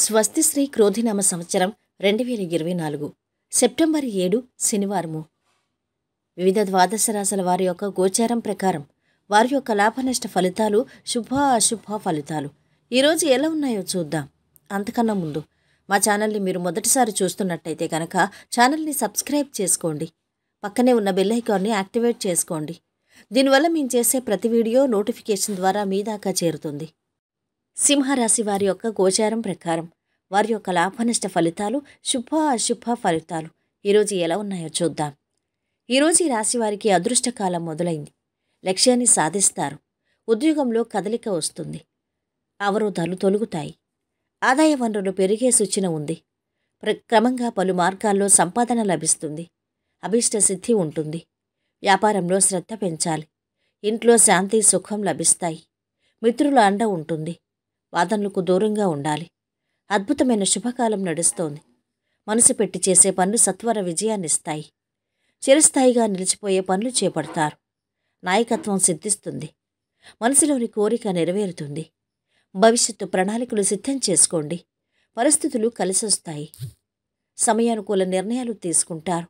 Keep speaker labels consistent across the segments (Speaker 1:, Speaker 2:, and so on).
Speaker 1: స్వస్తి శ్రీ క్రోధినామ సంవత్సరం రెండు వేల ఇరవై నాలుగు సెప్టెంబర్ ఏడు శనివారము వివిధ ద్వాదశ రాశుల వారి యొక్క గోచారం ప్రకారం వారి యొక్క లాభనష్ట ఫలితాలు శుభ అశుభ ఫలితాలు ఈరోజు ఎలా ఉన్నాయో చూద్దాం అంతకన్నా ముందు మా ఛానల్ని మీరు మొదటిసారి చూస్తున్నట్టయితే కనుక ఛానల్ని సబ్స్క్రైబ్ చేసుకోండి పక్కనే ఉన్న బెల్ ఐకాన్ని యాక్టివేట్ చేసుకోండి దీనివల్ల మేము చేసే ప్రతి వీడియో నోటిఫికేషన్ ద్వారా మీ దాకా చేరుతుంది సింహరాశి వారి యొక్క గోచారం ప్రకారం వారి యొక్క లాభనష్ట ఫలితాలు శుభ అశుభ ఫలితాలు ఈరోజు ఎలా ఉన్నాయో చూద్దాం ఈరోజు ఈ రాశి వారికి అదృష్టకాలం మొదలైంది లక్ష్యాన్ని సాధిస్తారు ఉద్యోగంలో కదలిక వస్తుంది అవరోధాలు తొలుగుతాయి ఆదాయ వనరులు పెరిగే సూచన ఉంది క్రమంగా పలు మార్గాల్లో సంపాదన లభిస్తుంది అభిష్ట సిద్ధి ఉంటుంది వ్యాపారంలో శ్రద్ధ పెంచాలి ఇంట్లో శాంతి సుఖం లభిస్తాయి మిత్రుల అండ ఉంటుంది వాదనలకు దూరంగా ఉండాలి అద్భుతమైన శుభకాలం నడుస్తోంది మనసు పెట్టి చేసే పనులు సత్వర విజయాన్నిస్తాయి చిరస్థాయిగా నిలిచిపోయే పనులు చేపడతారు నాయకత్వం సిద్ధిస్తుంది మనసులోని కోరిక నెరవేరుతుంది భవిష్యత్తు ప్రణాళికలు సిద్ధం చేసుకోండి పరిస్థితులు కలిసొస్తాయి సమయానుకూల నిర్ణయాలు తీసుకుంటారు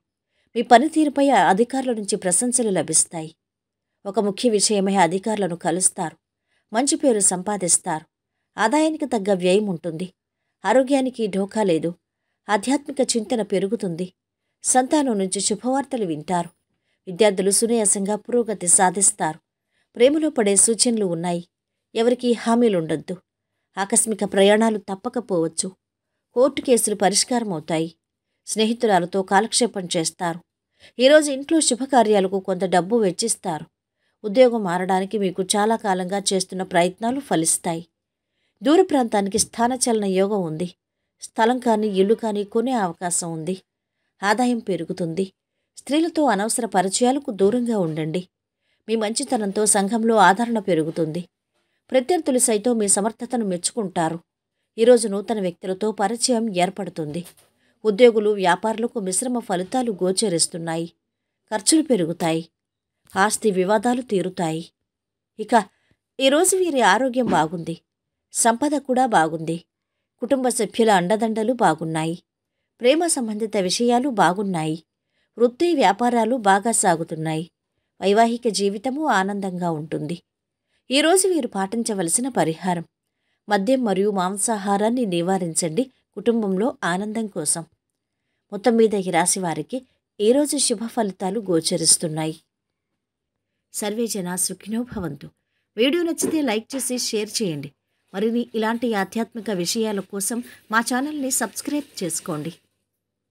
Speaker 1: మీ పనితీరుపై అధికారుల నుంచి ప్రశంసలు లభిస్తాయి ఒక ముఖ్య విషయమై అధికారులను కలుస్తారు మంచి పేరు సంపాదిస్తారు ఆదాయానికి తగ్గ వ్యయం ఉంటుంది ఆరోగ్యానికి ఢోకా లేదు ఆధ్యాత్మిక చింతన పెరుగుతుంది సంతానం నుంచి శుభవార్తలు వింటారు విద్యార్థులు సునీయాసంగా పురోగతి సాధిస్తారు ప్రేమలో పడే సూచనలు ఉన్నాయి ఎవరికీ హామీలుండొద్దు ఆకస్మిక ప్రయాణాలు తప్పకపోవచ్చు కోర్టు కేసులు పరిష్కారం అవుతాయి స్నేహితురాలతో కాలక్షేపం చేస్తారు ఈరోజు ఇంట్లో శుభకార్యాలకు కొంత డబ్బు వెచ్చిస్తారు ఉద్యోగం మారడానికి మీకు చాలా కాలంగా చేస్తున్న ప్రయత్నాలు ఫలిస్తాయి దూర ప్రాంతానికి స్థానచలన యోగం ఉంది స్థలం కానీ ఇల్లు కానీ కొనే అవకాశం ఉంది ఆదాయం పెరుగుతుంది స్త్రీలతో అనవసర పరిచయాలకు దూరంగా ఉండండి మీ మంచితనంతో సంఘంలో ఆదరణ పెరుగుతుంది ప్రత్యర్థులు సైతం మీ సమర్థతను మెచ్చుకుంటారు ఈరోజు నూతన వ్యక్తులతో పరిచయం ఏర్పడుతుంది ఉద్యోగులు వ్యాపారులకు మిశ్రమ ఫలితాలు గోచరిస్తున్నాయి ఖర్చులు పెరుగుతాయి ఆస్తి వివాదాలు తీరుతాయి ఇక ఈరోజు వీరి ఆరోగ్యం బాగుంది సంపద కూడా బాగుంది కుటుంబ సభ్యుల అండదండలు బాగున్నాయి ప్రేమ సంబంధిత విషయాలు బాగున్నాయి వృత్తి వ్యాపారాలు బాగా సాగుతున్నాయి వైవాహిక జీవితము ఆనందంగా ఉంటుంది ఈరోజు వీరు పాటించవలసిన పరిహారం మద్యం మరియు మాంసాహారాన్ని నివారించండి కుటుంబంలో ఆనందం కోసం మొత్తం మీద ఈ రాశి వారికి ఈరోజు శుభ ఫలితాలు గోచరిస్తున్నాయి సర్వే జనా సుఖినోభవంతు వీడియో నచ్చితే లైక్ చేసి షేర్ చేయండి మరిన్ని ఇలాంటి ఆధ్యాత్మిక విషయాల కోసం మా ఛానల్ని సబ్స్క్రైబ్ చేసుకోండి